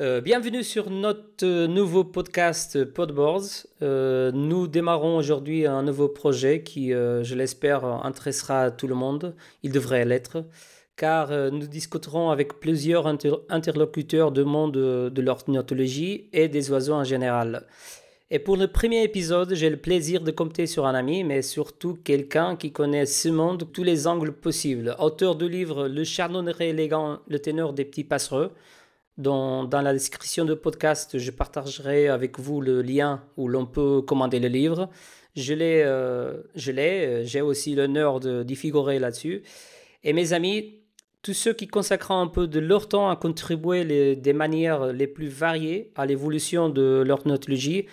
Euh, bienvenue sur notre euh, nouveau podcast Podboards. Euh, nous démarrons aujourd'hui un nouveau projet qui, je l'espère, intéressera tout le monde. Il devrait l'être, car nous discuterons avec plusieurs interlocuteurs du monde de l'ornithologie et des oiseaux en général. Et pour le premier épisode, j'ai le plaisir de compter sur un ami, mais surtout quelqu'un qui connaît ce monde tous les angles possibles. Auteur du livre Le charnonneret élégant, le ténor des petits passereux, dans, la description de podcast, je partagerai avec vous le lien où l'on peut commander le livre. Je l'ai, euh, j'ai aussi l'honneur de, d'y figurer là-dessus. Et mes amis, tous ceux qui consacrent un peu de leur temps à contribuer des manières les plus variées à l'évolution de leur l'ornithologie,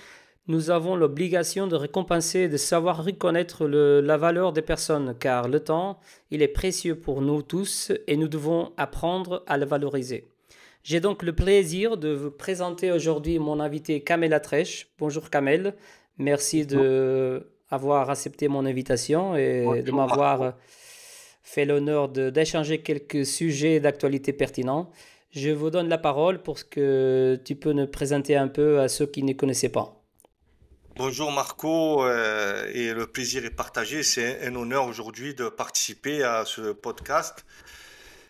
nous avons l'obligation de récompenser de savoir reconnaître la valeur des personnes, car le temps, il est précieux pour nous tous et nous devons apprendre à le valoriser. J'ai donc le plaisir de vous présenter aujourd'hui mon invité Kamel Atrèche. Bonjour Kamel, merci d'avoir accepté mon invitation et de m'avoir fait l'honneur d'échanger quelques sujets d'actualité pertinents. Je vous donne la parole pour que tu peux nous présenter un peu à ceux qui ne connaissaient pas. Bonjour Marco, euh, et le plaisir est partagé. C'est un honneur aujourd'hui de participer à ce podcast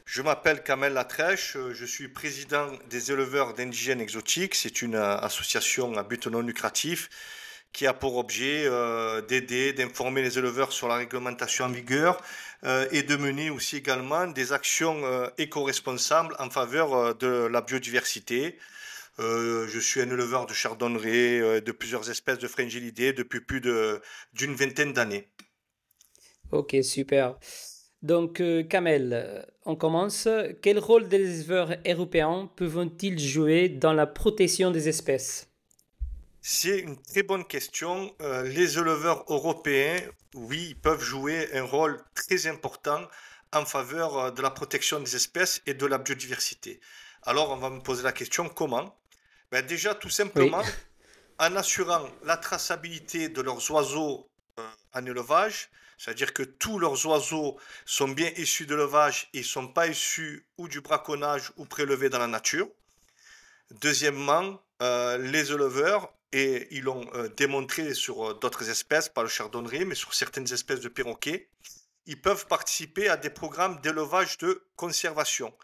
je m'appelle Kamel Latrèche, euh, je suis président des éleveurs d'indigènes exotiques. C'est une euh, association à but non lucratif qui a pour objet euh, d'aider, d'informer les éleveurs sur la réglementation en vigueur et de mener aussi également des actions éco-responsables en faveur de la biodiversité. je suis un éleveur de chardonneret, de plusieurs espèces de fringillidés depuis plus d'une vingtaine d'années. Ok, super. Donc, euh, Kamel, euh, on commence. Quel rôle des éleveurs européens peuvent-ils jouer dans la protection des espèces C'est une très bonne question. Euh, les éleveurs européens, oui, peuvent jouer un rôle très important en faveur de la protection des espèces et de la biodiversité. Alors, on va me poser la question comment ben Déjà, tout simplement, en assurant la traçabilité de leurs oiseaux en élevage, c'est-à-dire que tous leurs oiseaux sont bien issus de l'élevage et ne sont pas issus ou du braconnage ou prélevés dans la nature. Deuxièmement, euh, les éleveurs, et ils l'ont euh, démontré sur euh, d'autres espèces, pas le chardonneret, mais sur certaines espèces de perroquets, ils peuvent participer à des programmes d'élevage de conservation.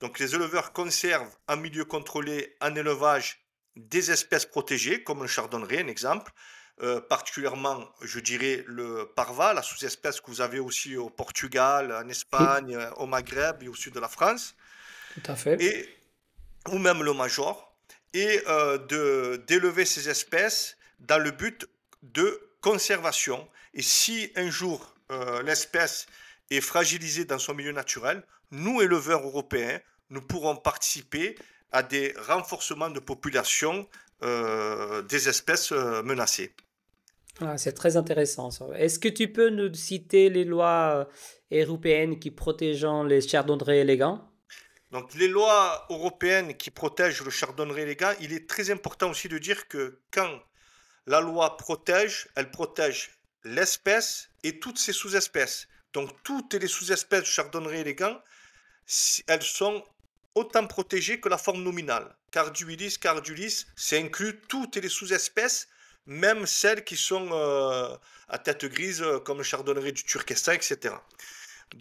Donc les éleveurs conservent en milieu contrôlé, en élevage, des espèces protégées, comme le chardonneret, un exemple, euh, particulièrement, je dirais, le parva, la sous-espèce que vous avez aussi au Portugal, en Espagne, euh, au Maghreb et au sud de la France. Tout à fait. Et, ou même le major, et euh, d'élever ces espèces dans le but de conservation. Et si un jour l'espèce est fragilisée dans son milieu naturel, nous, éleveurs européens, nous pourrons participer à des renforcements de population des espèces menacées. Ah, c'est très intéressant. Est-ce que tu peux nous citer les lois euh, européennes qui protègent les chardonnerets élégants donc les lois européennes qui protègent le chardonneret élégant, il est très important aussi de dire que quand la loi protège, elle protège l'espèce et toutes ses sous-espèces. Donc toutes les sous-espèces du chardonnerie élégant, elles sont autant protégées que la forme nominale. Cardulis, cardulis, c'est inclus toutes les sous-espèces même celles qui sont euh, à tête grise, euh, comme le chardonneret du Turkestan, etc.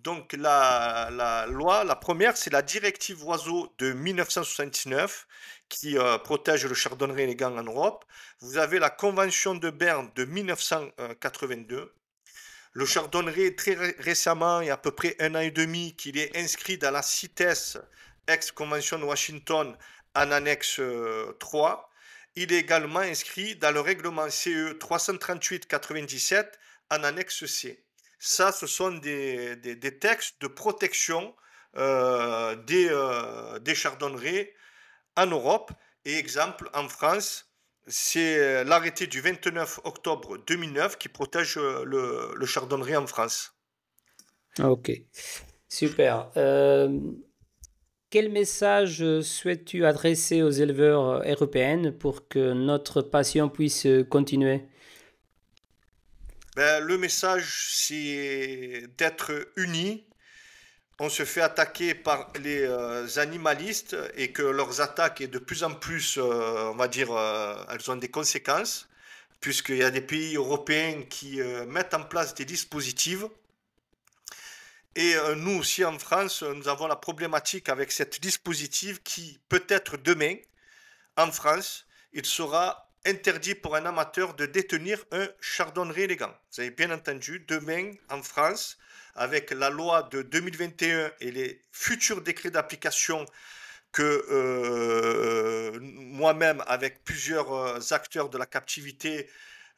Donc la, loi, la première, c'est la directive oiseau de 1979 qui euh, protège le chardonneret élégant en Europe. Vous avez la convention de Berne de 1982. Le chardonneret, très récemment, il y a à peu près un an et demi, qu'il est inscrit dans la CITES, ex-convention de Washington, en annexe 3. Il est également inscrit dans le règlement e CE 338-97 en annexe C. Ça, ce sont des, textes de protection euh, des, euh, des chardonnerets en Europe. Et exemple, en France, c'est l'arrêté du 29 octobre 2009 qui protège euh, le, le chardonneret en France. Ah, ok, super. Euh, quel message euh, souhaites-tu adresser aux éleveurs euh, européens pour que notre passion puisse euh, continuer ben, Le message, c'est d'être unis. On se fait attaquer par les animalistes et que leurs attaques, est de plus en plus, on va dire, elles ont des conséquences, puisqu'il y a des pays européens qui mettent en place des dispositifs et euh, nous aussi en France, nous avons la problématique avec cette dispositif qui peut-être demain, en France, il sera interdit pour un amateur de détenir un chardonneret élégant. Vous avez bien entendu, demain en France, avec la loi de 2021 et les futurs décrets d'application que euh, moi-même, avec plusieurs euh, acteurs de la captivité,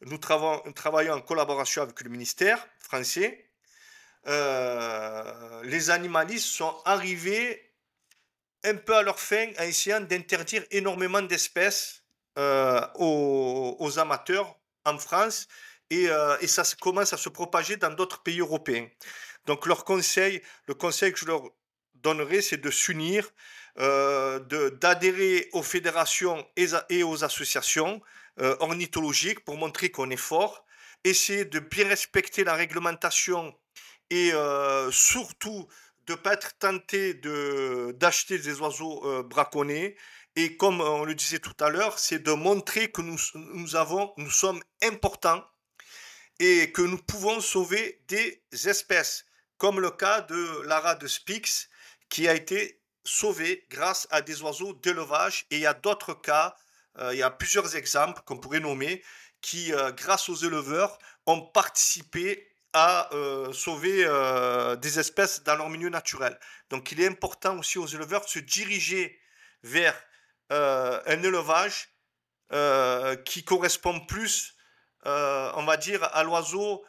nous, travaillons en collaboration avec le ministère français. Euh, les animalistes sont arrivés un peu à leur fin en essayant d'interdire énormément d'espèces euh, aux, amateurs en France et, euh, ça commence à se propager dans d'autres pays européens. Donc leur conseil, le conseil que je leur donnerai, c'est de s'unir, euh, d'adhérer aux fédérations et, et aux associations ornithologiques pour montrer qu'on est fort, essayer de bien respecter la réglementation et surtout de ne pas être tenté d'acheter des oiseaux braconnés. Et comme on le disait tout à l'heure, c'est de montrer que nous, nous, avons, nous sommes importants et que nous pouvons sauver des espèces, comme le cas de l'ara de Spix, qui a été sauvée grâce à des oiseaux d'élevage. Et il y a d'autres cas, il y a plusieurs exemples qu'on pourrait nommer, qui, grâce aux éleveurs, ont participé à euh, sauver euh, des espèces dans leur milieu naturel. Donc il est important aussi aux éleveurs de se diriger vers euh, un élevage qui correspond plus, on va dire, à l'oiseau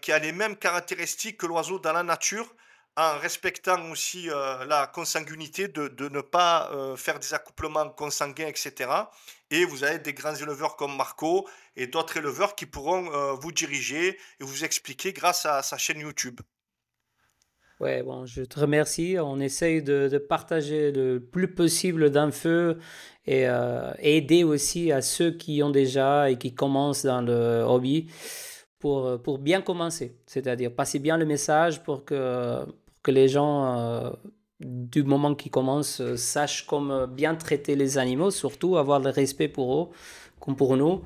qui a les mêmes caractéristiques que l'oiseau dans la nature, en respectant aussi euh, la consanguinité, de, de ne pas euh, faire des accouplements consanguins, etc. Et vous avez des grands éleveurs comme Marco et d'autres éleveurs qui pourront euh, vous diriger et vous expliquer grâce à sa chaîne YouTube. Ouais, bon, je te remercie. On essaye de, de partager le plus possible feu et aider aussi à ceux qui ont déjà et qui commencent dans le hobby pour, euh, pour bien commencer, c'est-à-dire passer bien le message pour que, pour que les gens, euh, du moment qu'ils commencent, euh, sachent comment bien traiter les animaux, surtout avoir le respect pour eux, comme pour nous.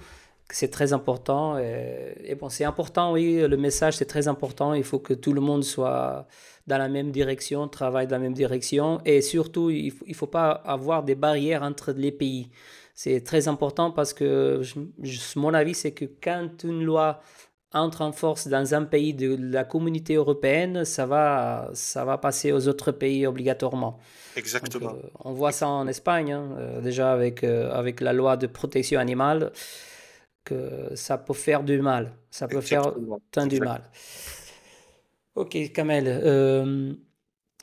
C'est très important. Et, bon, c'est important, oui, le message, c'est très important. Il faut que tout le monde soit dans la même direction, travaille dans la même direction. Et surtout, il ne faut pas avoir des barrières entre les pays c'est très important parce que mon avis, c'est que quand une loi entre en force dans un pays de la communauté européenne, ça va, ça va passer aux autres pays obligatoirement. Exactement. Euh, on voit ça en Espagne, hein, euh, déjà avec, euh, avec la loi de protection animale, que ça peut faire du mal. Ça peut faire tant du mal. Ok, Kamel.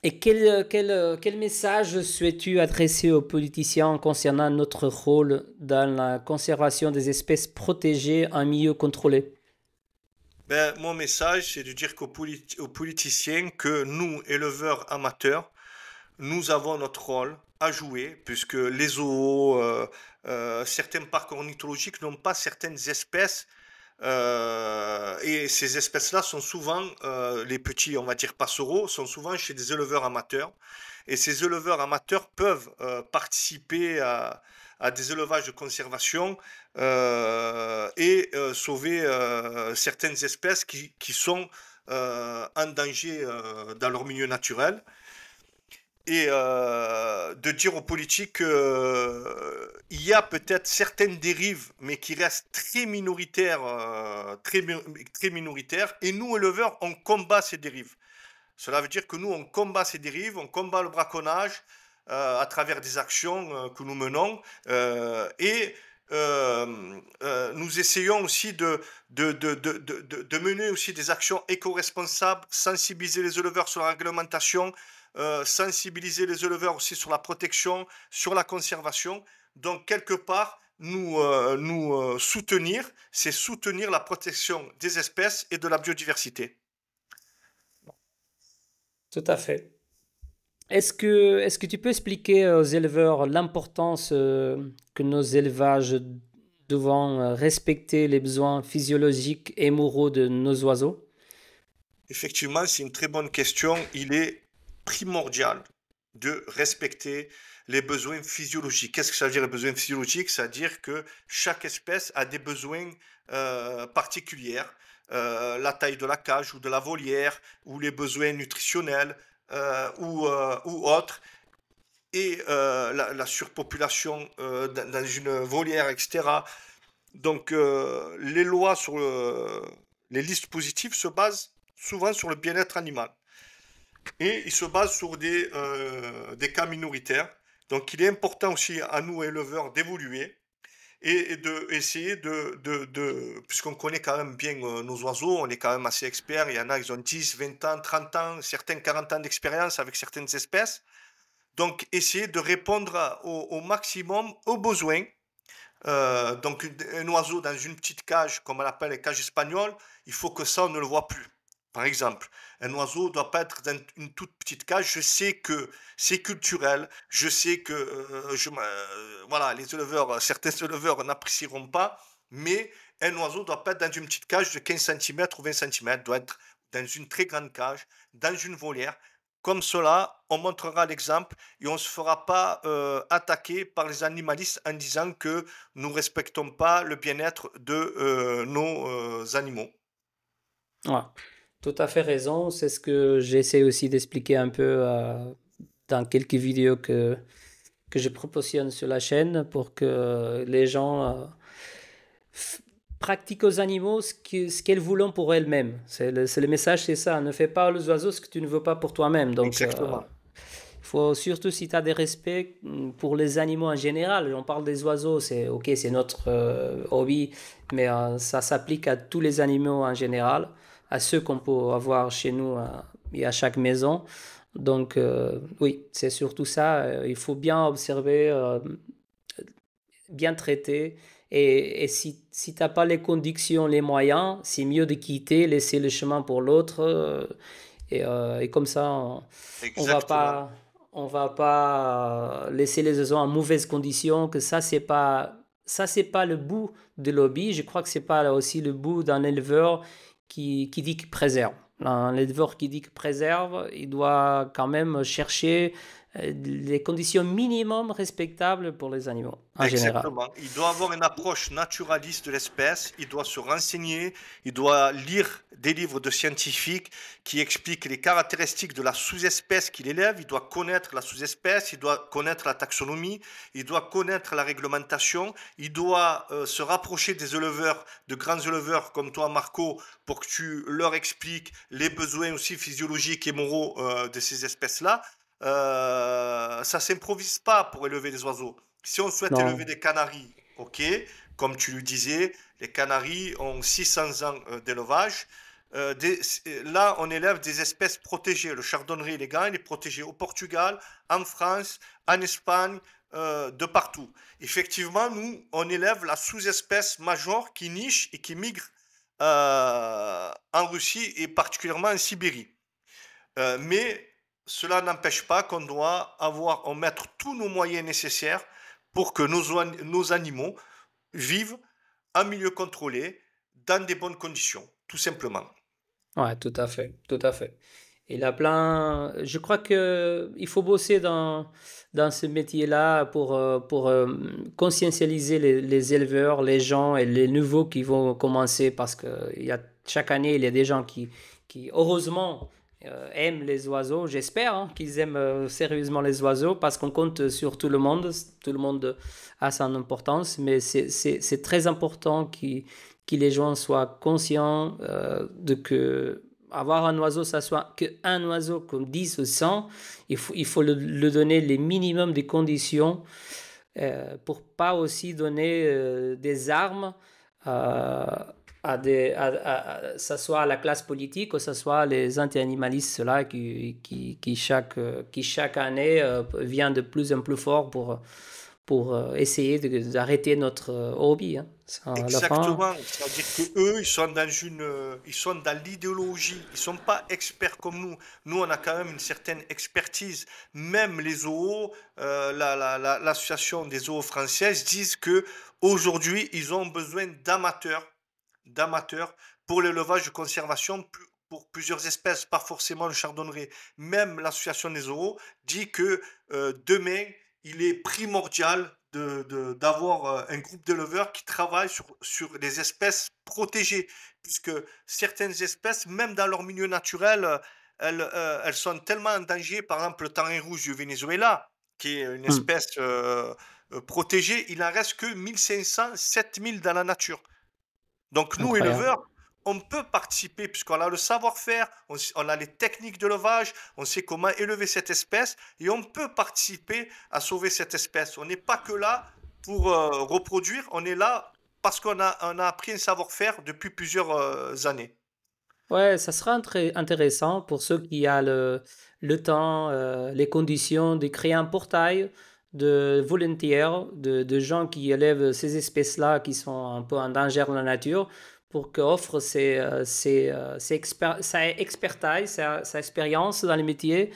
et quel, quel, quel message souhaites-tu adresser aux politiciens concernant notre rôle dans la conservation des espèces protégées en milieu contrôlé ben, mon message, c'est de dire aux, politiciens que nous, éleveurs amateurs, nous avons notre rôle à jouer, puisque les zoos, euh, euh, certains parcs ornithologiques n'ont pas certaines espèces euh, et ces espèces-là sont souvent, euh, les petits, on va dire passereaux, sont souvent chez des éleveurs amateurs. Et ces éleveurs amateurs peuvent euh, participer à, des élevages de conservation et sauver certaines espèces qui sont en danger dans leur milieu naturel et euh, de dire aux politiques qu'il euh, y a peut-être certaines dérives, mais qui restent très minoritaires, euh, très, minoritaires, et nous, éleveurs, on combat ces dérives. Cela veut dire que nous, on combat ces dérives, on combat le braconnage à travers des actions que nous menons, et nous essayons aussi de, de, mener aussi des actions éco-responsables, sensibiliser les éleveurs sur la réglementation, euh, sensibiliser les éleveurs aussi sur la protection, sur la conservation. Donc, quelque part, nous, euh, nous euh, soutenir, c'est soutenir la protection des espèces et de la biodiversité. Tout à fait. Est-ce que, est que tu peux expliquer aux éleveurs l'importance que nos élevages devant respecter les besoins physiologiques et moraux de nos oiseaux Effectivement, c'est une très bonne question. Il est primordial de respecter les besoins physiologiques. Qu'est-ce que ça veut dire les besoins physiologiques C'est-à-dire que chaque espèce a des besoins euh, particuliers, euh, la taille de la cage ou de la volière, ou les besoins nutritionnels euh, ou, autres, et la, surpopulation dans une volière, etc. Donc les lois sur les listes positives se basent souvent sur le bien-être animal et il se base sur des, euh, des cas minoritaires. Donc il est important aussi à nous, éleveurs, d'évoluer et, d'essayer de, de, de, de puisqu'on connaît quand même bien euh, nos oiseaux, on est quand même assez experts, il y en a, ils ont 10, 20 ans, 30 ans, certains 40 ans d'expérience avec certaines espèces. Donc essayer de répondre au, maximum aux besoins. Euh, donc un oiseau dans une petite cage, comme on l'appelle les cages espagnoles, il faut que ça, on ne le voit plus. Par exemple, un oiseau ne doit pas être dans une toute petite cage. Je sais que c'est culturel. Je sais que euh, je, euh, voilà, les éleveurs, euh, certains éleveurs n'apprécieront pas, mais un oiseau ne doit pas être dans une petite cage de 15 cm ou 20 cm. doit être dans une très grande cage, dans une volière. Comme cela, on montrera l'exemple et on ne se fera pas attaquer par les animalistes en disant que nous ne respectons pas le bien-être de nos animaux. Tout à fait raison. C'est ce que j'essaie aussi d'expliquer un peu euh, dans quelques vidéos que, que je proportionne sur la chaîne pour que les gens euh, pratiquent aux animaux ce qu'elles ce pour elles-mêmes. C'est le, message, c'est ça. Ne fais pas aux oiseaux ce que tu ne veux pas pour toi-même. Donc, euh, faut surtout si tu as des respects mm, pour les animaux en général. On parle des oiseaux, c'est ok, c'est notre hobby, mais ça s'applique à tous les animaux en général à ceux qu'on peut avoir chez nous euh, et à chaque maison. Donc euh, oui, c'est surtout ça. Euh, il faut bien observer, bien traiter. Et, et si, si tu n'as pas les conditions, les moyens, c'est mieux de quitter, laisser le chemin pour l'autre. et, comme ça, on ne va pas... On va pas laisser les oiseaux en mauvaise condition. que ça, c'est pas ça c'est pas le bout de lobby je crois que c'est pas aussi le bout d'un éleveur qui, dit qu'il préserve. L'éleveur qui dit qu'il préserve, il doit quand même chercher euh, les conditions minimum respectables pour les animaux en Exactement. Il doit avoir une approche naturaliste de l'espèce, il doit se renseigner, il doit lire des livres de scientifiques qui expliquent les caractéristiques de la sous-espèce qu'il élève, il doit connaître la sous-espèce, il doit connaître la taxonomie, il doit connaître la réglementation, il doit euh, se rapprocher des éleveurs, de grands éleveurs comme toi Marco, pour que tu leur expliques les besoins aussi physiologiques et moraux euh, de ces espèces-là ça euh, ça s'improvise pas pour élever des oiseaux. Si on souhaite élever des canaris, ok, comme tu le disais, les canaris ont 600 ans euh, d'élevage. Euh, là, on élève des espèces protégées. Le les élégant, il est protégé au Portugal, en France, en Espagne, de partout. Effectivement, nous, on élève la sous-espèce majeure qui niche et qui migre en Russie et particulièrement en Sibérie. mais cela n'empêche pas qu'on doit avoir, en mettre tous nos moyens nécessaires pour que nos, nos animaux vivent en milieu contrôlé, dans des bonnes conditions, tout simplement. Ouais, tout à fait, tout à fait. Et plein. Je crois que il faut bosser dans, dans ce métier-là pour, euh, pour euh, conscientiser les, les, éleveurs, les gens et les nouveaux qui vont commencer parce que il y a, chaque année, il y a des gens qui, qui heureusement, euh, aiment les oiseaux. J'espère hein, qu'ils aiment euh, sérieusement les oiseaux parce qu'on compte sur tout le monde. Tout le monde a son importance, mais c'est très important que, les gens soient conscients euh, de que avoir un oiseau, ça soit qu'un oiseau comme 10 ou 100. Il faut, il faut le, donner les minimums des conditions euh, pour pas aussi donner des armes. à à, des, ça soit la classe politique ou ça soit les anti-animalistes là qui, qui, qui, chaque, qui chaque année euh, viennent vient de plus en plus fort pour, pour euh, essayer d'arrêter notre euh, hobby. Hein. Exactement, c'est-à-dire qu'eux, ils sont dans une, ils sont dans l'idéologie, ils sont pas experts comme nous. Nous, on a quand même une certaine expertise. Même les zoos, l'association la, la, des zoos françaises disent que aujourd'hui, ils ont besoin d'amateurs d'amateurs pour l'élevage de conservation pour plusieurs espèces, pas forcément le chardonneret. Même l'association des oraux dit que euh, demain, il est primordial d'avoir euh, un groupe d'éleveurs qui travaille sur, sur les espèces protégées, puisque certaines espèces, même dans leur milieu naturel, euh, elles, elles sont tellement en danger. Par exemple, le tarin rouge du Venezuela, qui est une mmh. espèce protégée, il n'en reste que 1500, 7000 dans la nature. Donc nous, éleveurs, on peut participer puisqu'on a le savoir-faire, on, a les techniques de levage, on sait comment élever cette espèce et on peut participer à sauver cette espèce. On n'est pas que là pour euh, reproduire, on est là parce qu'on a, on a appris un savoir-faire depuis plusieurs euh, années. Ouais, ça sera très intéressant pour ceux qui ont le, temps, euh, les conditions de créer un portail de volontaires, de, de gens qui élèvent ces espèces-là qui sont un peu en danger de la nature pour qu'offre ses, ses, euh, ses euh, sa expertise, sa, sa expérience dans le métier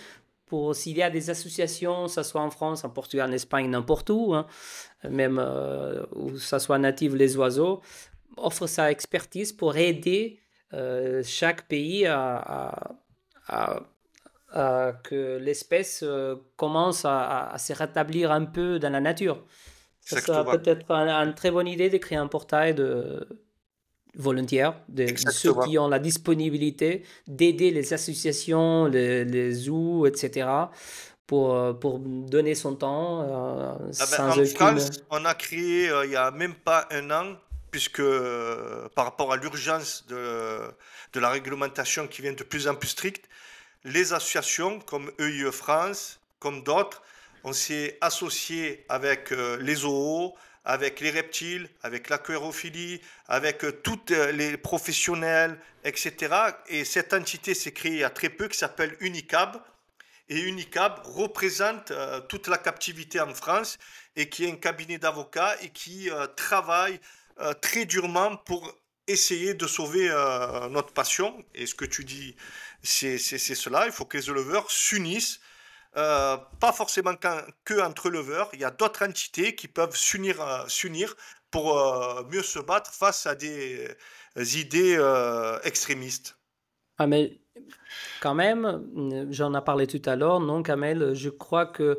pour s'il y a des associations, ce soit en France, en Portugal, en Espagne, n'importe où, hein, même euh, où ça soit native les oiseaux, offre sa expertise pour aider chaque pays à, à euh, que l'espèce euh, commence à, se rétablir un peu dans la nature. Ça peut-être une très bonne idée de créer un portail de volontaires, de, ceux qui ont la disponibilité d'aider les associations, les, zoos, etc. Pour, euh, pour, donner son temps ah ben, en France, on a créé il n'y a même pas un an, puisque par rapport à l'urgence de, de, la réglementation qui vient de plus en plus stricte, les associations comme EIE e France, comme d'autres, on s'est associé avec euh, les zoos, avec les reptiles, avec l'aquérophilie, avec euh, toutes euh, les professionnels, etc. Et cette entité s'est créée il y a très peu qui s'appelle Unicab. Et Unicab représente toute la captivité en France et qui est un cabinet d'avocats et qui travaille très durement pour essayer de sauver euh, notre passion. Et ce que tu dis, c'est cela. Il faut que les éleveurs s'unissent. Euh, pas forcément qu'entre que éleveurs, il y a d'autres entités qui peuvent s'unir euh, s'unir pour mieux se battre face à des idées extrémistes. Ah mais quand même, j'en ai parlé tout à l'heure, non Kamel, je crois que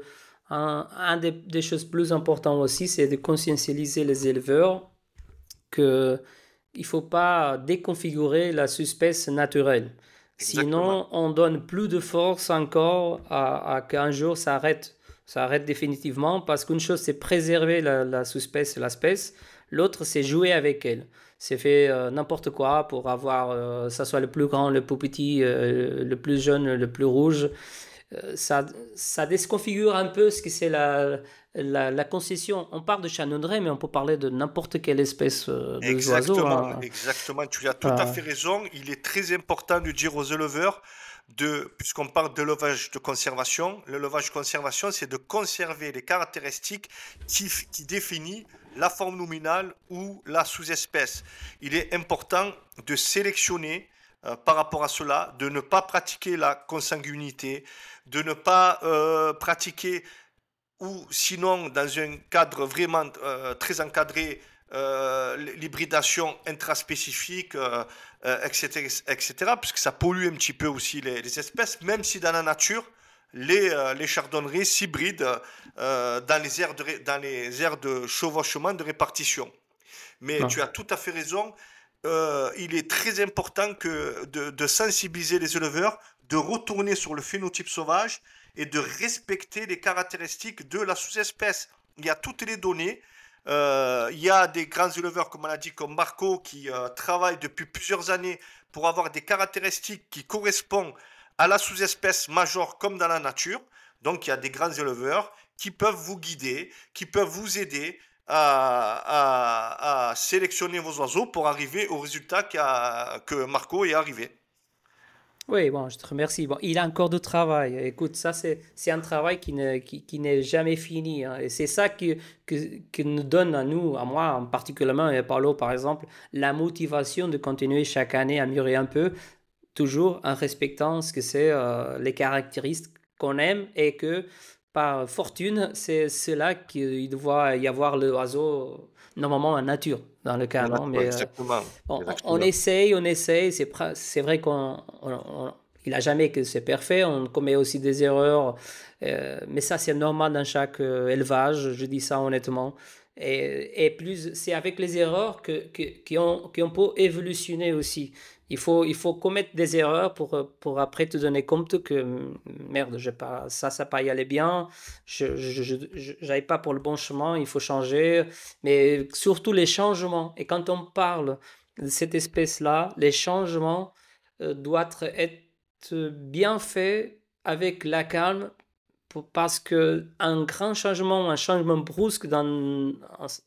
un, un des, des, choses plus importantes aussi, c'est de conscientiser les éleveurs que il ne faut pas déconfigurer la espèce naturelle. Sinon, on donne plus de force encore à, qu'un jour ça arrête, ça arrête définitivement, parce qu'une chose c'est préserver la, la espèce, l'espèce, l'autre c'est jouer avec elle. C'est fait euh, n'importe quoi pour avoir, euh, ça soit le plus grand, le plus petit, euh, le plus jeune, le plus rouge. Euh, ça, ça déconfigure un peu ce que c'est la, la, concession. On parle de chanonnerie, mais on peut parler de n'importe quelle espèce euh, de exactement, hein. Exactement, tu as tout à fait raison. Il est très important de dire aux éleveurs, de, puisqu'on parle de d'élevage de conservation, l'élevage de conservation, c'est de conserver les caractéristiques qui, qui définissent la forme nominale ou la sous-espèce. Il est important de sélectionner euh, par rapport à cela, de ne pas pratiquer la consanguinité, de ne pas euh, pratiquer ou sinon dans un cadre vraiment euh, très encadré l'hybridation intraspécifique, etc., etc., puisque ça pollue un petit peu aussi les, espèces, même si dans la nature, les, chardonneries s'hybrident dans, les aires de, chevauchement, de répartition. Mais ah. tu as tout à fait raison, euh, il est très important de, sensibiliser les éleveurs, de retourner sur le phénotype sauvage et de respecter les caractéristiques de la sous-espèce. Il y a toutes les données. Euh, il y a des grands éleveurs, comme on a dit, comme Marco, qui euh, travaillent depuis plusieurs années pour avoir des caractéristiques qui correspondent à la sous-espèce majeure comme dans la nature. Donc il y a des grands éleveurs qui peuvent vous guider, qui peuvent vous aider, à, sélectionner vos oiseaux pour arriver au résultat que Marco est arrivé. Oui, bon, je te remercie. Bon, il a encore du travail. Écoute, ça, c'est un travail qui n'est ne, qui, qui jamais fini. Hein. Et c'est ça qui, que, que, nous donne à nous, à moi en particulièrement, et à Paolo, par exemple, la motivation de continuer chaque année à mûrir un peu, toujours en respectant ce que c'est euh, les caractéristiques qu'on aime et que par fortune, c'est cela qu'il doit y avoir le oiseau normalement en nature dans le cas, non Mais euh, On, essaye, on essaye. C'est vrai qu'on il a jamais que c'est parfait. On commet aussi des erreurs, euh, mais ça c'est normal dans chaque euh, élevage. Je dis ça honnêtement. Et, plus, c'est avec les erreurs qu'on que, qui ont peut évolutionner aussi. Il faut, il faut commettre des erreurs pour, pour après te donner compte que mm, merde, j'ai pas, ça, ça pas y aller bien, je n'allais pas pour le bon chemin, il faut changer. Mais surtout les changements. Et quand on parle de cette espèce-là, les changements euh, doivent être bien faits avec la calme parce que un grand changement, un changement brusque dans,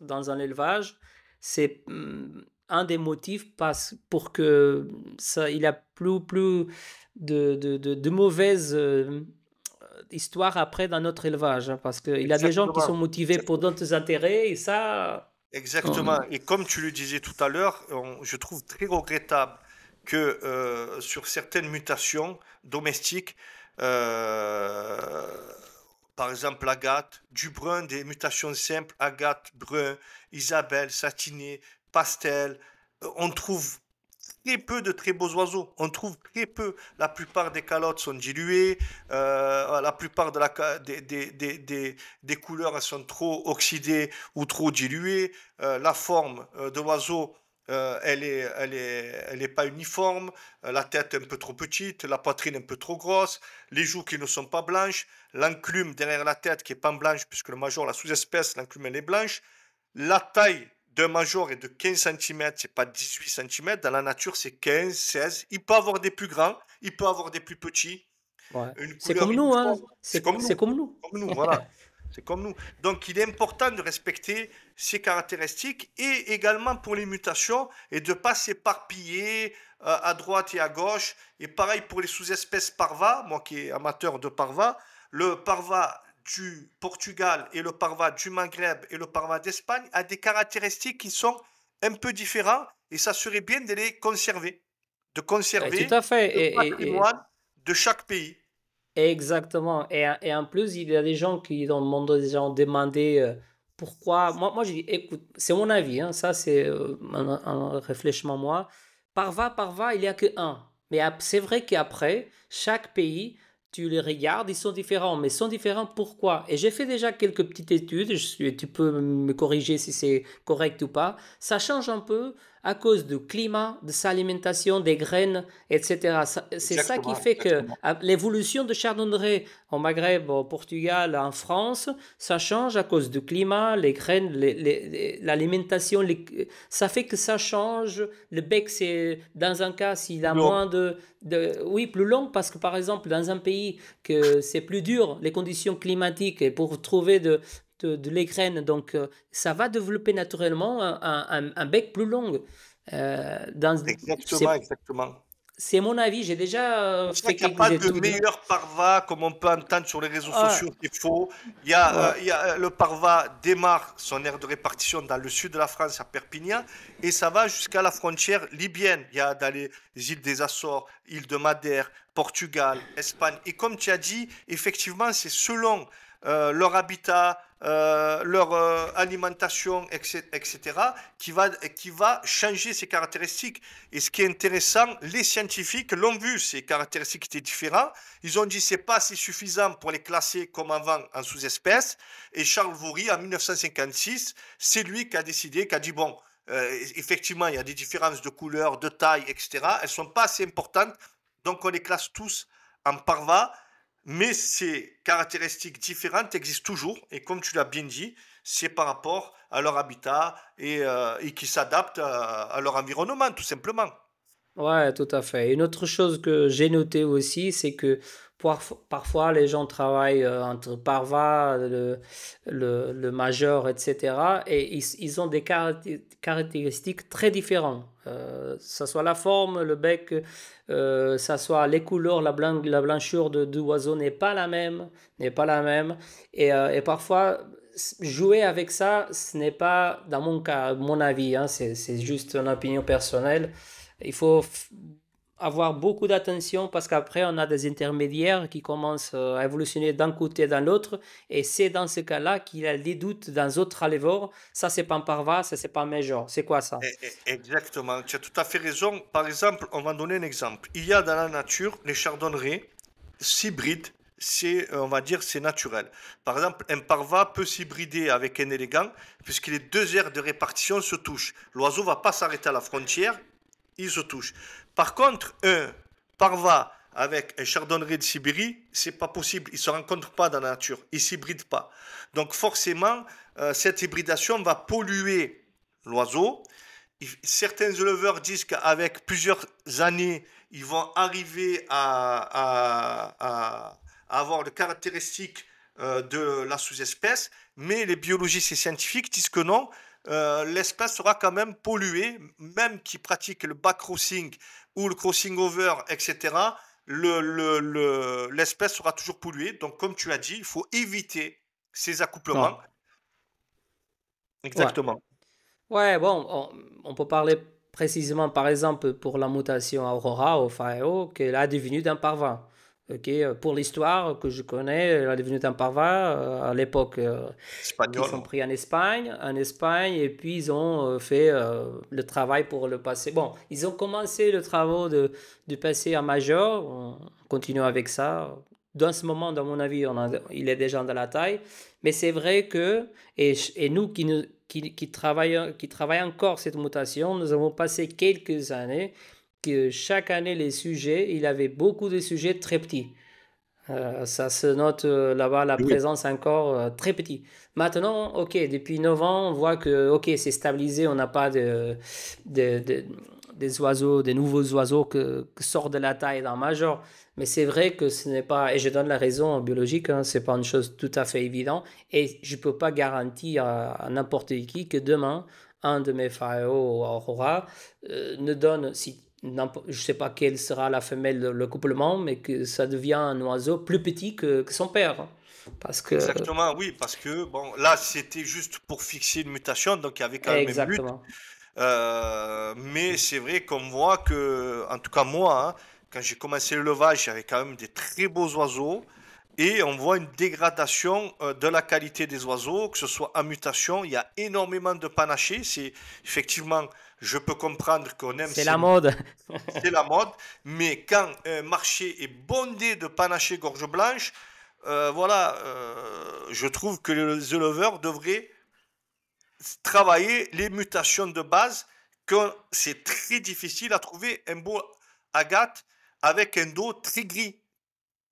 dans un élevage, c'est mm, un des motifs parce, pour que ça, il a plus, plus de, de, de, mauvaises euh, histoires après dans notre élevage. Hein, parce qu'il y a des gens qui sont motivés pour d'autres intérêts et ça. Exactement. Et comme tu le disais tout à l'heure, je trouve très regrettable que euh, sur certaines mutations domestiques, euh, par exemple Agathe, brun, des mutations simples, Agathe, Brun, Isabelle, Satiné, Pastel. Euh, on trouve très peu de très beaux oiseaux. On trouve très peu. La plupart des calottes sont diluées. Euh, la plupart des, couleurs sont trop oxydées ou trop diluées. la forme de l'oiseau euh, elle n'est est, pas uniforme, euh, la tête un peu trop petite, la poitrine un peu trop grosse, les joues qui ne sont pas blanches, l'enclume derrière la tête qui est pas blanche, puisque le major, la sous-espèce, l'enclume, elle est blanche. La taille d'un major est de 15 cm, c'est pas 18 cm. Dans la nature, c'est 15, 16. Il peut avoir des plus grands, il peut avoir des plus petits. Hein. C'est comme, hein. comme nous, C'est comme nous. Comme nous, voilà. C'est comme nous. Donc il est important de respecter ces caractéristiques et également pour les mutations et de ne pas s'éparpiller euh, à droite et à gauche. Et pareil pour les sous-espèces parva, moi qui est amateur de parva, le parva du Portugal et le parva du Maghreb et le parva d'Espagne a des caractéristiques qui sont un peu différentes et ça serait bien de les conserver. De conserver eh, à fait. le patrimoine de chaque pays. Exactement. Et, en plus, il y a des gens qui, dans le monde, des gens demandé euh, pourquoi. Moi, moi, je dis, écoute, c'est mon avis, hein. ça, c'est euh, un un, moi réfléchissement, moi. par va, il n'y a que un. Mais c'est vrai qu'après, chaque pays, tu les regardes, ils sont différents. Mais ils sont différents pourquoi Et j'ai fait déjà quelques petites études, je, tu peux me corriger si c'est correct ou pas. Ça change un peu à cause du climat, de sa alimentation, des graines, etc. C'est ça qui fait que l'évolution de Chardonneret en Maghreb, au Portugal, en France, ça change à cause du climat, les graines, l'alimentation. ça fait que ça change. Le bec, c'est dans un cas, s'il a moins de, de, Oui, plus long, parce que par exemple, dans un pays que c'est plus dur, les conditions climatiques, pour trouver de, de, de Donc, euh, ça va développer naturellement un, bec plus long. Euh, dans, exactement, exactement. C'est mon avis, j'ai déjà euh, Il n'y a pas de meilleur parva comme on peut entendre sur les réseaux ah. sociaux, c'est faux. Il y a, il y a, le parva démarre son aire de répartition dans le sud de la France, à Perpignan, et ça va jusqu'à la frontière libyenne. Il y a dans les îles des Açores, îles de Madère, Portugal, Espagne. Et comme tu as dit, effectivement, c'est selon euh, leur habitat, euh, leur euh, alimentation, etc., etc., qui va, qui va changer ces caractéristiques. Et ce qui est intéressant, les scientifiques l'ont vu, ces caractéristiques étaient différentes. Ils ont dit c'est pas assez suffisant pour les classer comme avant en sous-espèces. Et Charles Voury, en 1956, c'est lui qui a décidé, qui a dit bon, effectivement, il y a des différences de couleur, de taille, etc. Elles sont pas assez importantes, donc on les classe tous en parva mais ces caractéristiques différentes existent toujours, et comme tu l'as bien dit, c'est par rapport à leur habitat et, euh, qui s'adaptent euh, à, leur environnement, tout simplement. Ouais, tout à fait. Une autre chose que j'ai notée aussi, c'est que Parfois, les gens travaillent euh, entre Parva, le, le, majeur, etc. Et ils, ils, ont des caractéristiques très différentes. Euh, ça soit la forme, le bec, euh, ça soit les couleurs, la, blancheur blanchure de, l'oiseau n'est pas la même, n'est pas la même. Et, euh, et, parfois, jouer avec ça, ce n'est pas, dans mon cas, mon avis, hein, c'est juste une opinion personnelle. Il faut avoir beaucoup d'attention parce qu'après on a des intermédiaires qui commencent euh, à évolutionner d'un côté et l'autre et c'est dans ce cas-là qu'il a des doutes dans d'autres allévores, ça c'est pas un parva ça c'est pas un major c'est quoi ça eh, eh, exactement tu as tout à fait raison par exemple on va donner un exemple il y a dans la nature les chardonnerets s'hybrident c'est, euh, on va dire, c'est naturel. Par exemple, un parva peut s'hybrider avec un élégant puisque les deux aires de répartition se touchent. L'oiseau va pas s'arrêter à la frontière, il se touche. Par contre, un parva avec un chardonneret de Sibérie, c'est pas possible. Ils se rencontrent pas dans la nature. Ils s'hybrident pas. Donc forcément, euh, cette hybridation va polluer l'oiseau. Certains éleveurs disent qu'avec plusieurs années, ils vont arriver à, avoir les caractéristiques euh, de la sous-espèce, mais les biologistes et scientifiques disent que non, euh, l'espèce sera quand même polluée, même qui pratique le back-crossing ou le crossing over, etc. L'espèce sera toujours polluée. Donc, comme tu as dit, il faut éviter ces accouplements. Exactement. Ouais, bon, on, peut parler précisément, par exemple, pour la mutation Aurora au FAEO, qu'elle a devenue d'un parvin. Euh, pour l'histoire que je connais, euh, elle est devenue un parva euh, à l'époque. Ils sont pris en Espagne, en Espagne, et puis ils ont fait le travail pour le passé. Bon, ils ont commencé le travail de, du passé en major, on continue avec ça. Dans ce moment, dans mon avis, on il est déjà dans la taille, mais c'est vrai que, et, et nous qui, nous, qui, qui, travaillons, qui travaillons encore cette mutation, nous avons passé quelques années que chaque année, les sujets, il avait beaucoup de sujets très petits. Euh, ça se note euh, là-bas, la présence encore euh, très petite. Maintenant, ok, depuis 9 ans, on voit que ok, c'est stabilisé, on n'a pas de, de, des oiseaux, des nouveaux oiseaux que, sortent de la taille d'un major. Mais c'est vrai que ce n'est pas, et je donne la raison biologique, ce hein, c'est pas une chose tout à fait évidente. Et je ne peux pas garantir à, n'importe qui que demain, un de mes pharaons e Aurora ne donne, si je ne sais pas quelle sera la femelle, le couplement, mais que ça devient un oiseau plus petit que, son père. Hein. Parce que... Exactement, oui, parce que bon, là, c'était juste pour fixer une mutation, donc il y avait quand même Exactement. Euh, mais c'est vrai qu'on voit que, en tout cas moi, hein, quand j'ai commencé le y j'avais quand même des très beaux oiseaux. Et on voit une dégradation euh, de la qualité des oiseaux, que ce soit en mutation. Il y a énormément de panachés. C'est effectivement je peux comprendre qu'on aime. C'est la mode. c'est la mode. Mais quand un marché est bondé de panachés gorge blanche, euh, voilà, euh, je trouve que les éleveurs devraient travailler les mutations de base. C'est très difficile à trouver un beau agate avec un dos très gris,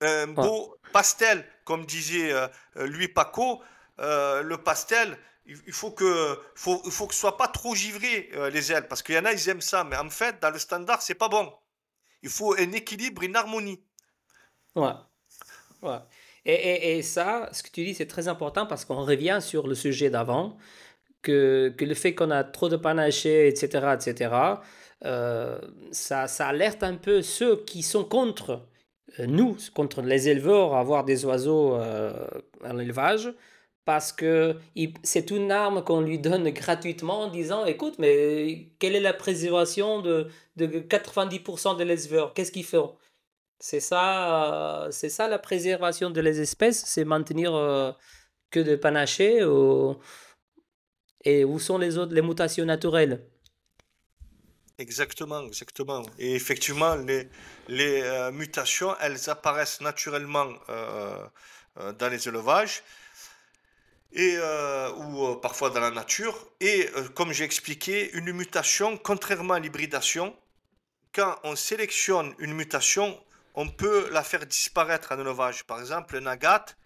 un beau pastel, comme disait euh, Louis lui Paco. le pastel, il faut que, faut, il faut que ce soit pas trop givré euh, les ailes, parce qu'il y en a, ils aiment ça, mais en fait, dans le standard, c'est pas bon. Il faut un équilibre, une harmonie. Ouais. ouais. Et, et, et ça, ce que tu dis, c'est très important parce qu'on revient sur le sujet d'avant, que, que, le fait qu'on a trop de panachés, etc., etc., euh, ça, ça alerte un peu ceux qui sont contre euh, nous, contre les éleveurs, avoir des oiseaux en élevage parce que c'est une arme qu'on lui donne gratuitement en disant écoute, mais quelle est la préservation de, 90% des éleveurs Qu'est-ce qu'ils font C'est ça, c'est ça la préservation de les espèces, c'est maintenir euh, que de panachés et où sont les autres les mutations naturelles Exactement, exactement. Et effectivement, les, euh, mutations, elles apparaissent naturellement euh, dans les élevages. Euh, ou euh, parfois dans la nature. Et euh, comme j'ai expliqué, une mutation, contrairement à l'hybridation, quand on sélectionne une mutation, on peut la faire disparaître en élevage. Par exemple, un agate,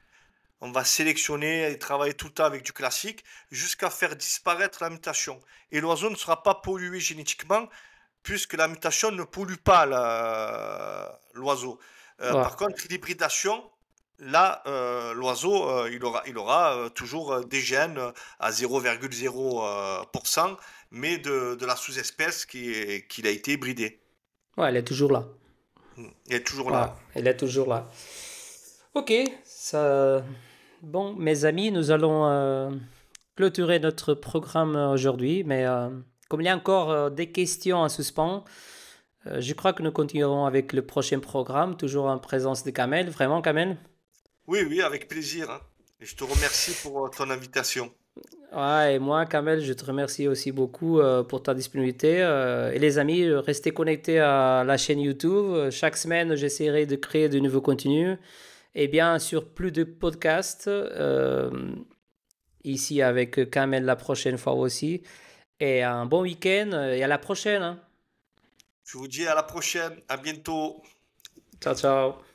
on va sélectionner et travailler tout le temps avec du classique jusqu'à faire disparaître la mutation. Et l'oiseau ne sera pas pollué génétiquement puisque la mutation ne pollue pas l'oiseau. Par contre, l'hybridation, là, euh, l'oiseau, euh, il aura, il aura euh, toujours des gènes à 0,0%, mais de, la sous-espèce qui, qui a été bridée. Ouais, elle est toujours là. Hmm, elle est toujours là. Elle est toujours là. Ok, ça... Bon, mes amis, nous allons clôturer notre programme aujourd'hui, mais comme il y a encore des questions en suspens, je crois que nous continuerons avec le prochain programme, toujours en présence de Kamel. Vraiment, Kamel oui, oui, avec plaisir. Hein. je te remercie pour euh, ton invitation. et moi, Kamel, je te remercie aussi beaucoup euh, pour ta disponibilité. Euh, et les amis, restez connectés à la chaîne YouTube. Chaque semaine, j'essaierai de créer de nouveaux contenus. Et eh bien sûr, plus de podcasts. ici avec Kamel la prochaine fois aussi. Et un bon week-end et à la prochaine. Hein. Je vous dis à la prochaine. À bientôt. Ciao, ciao.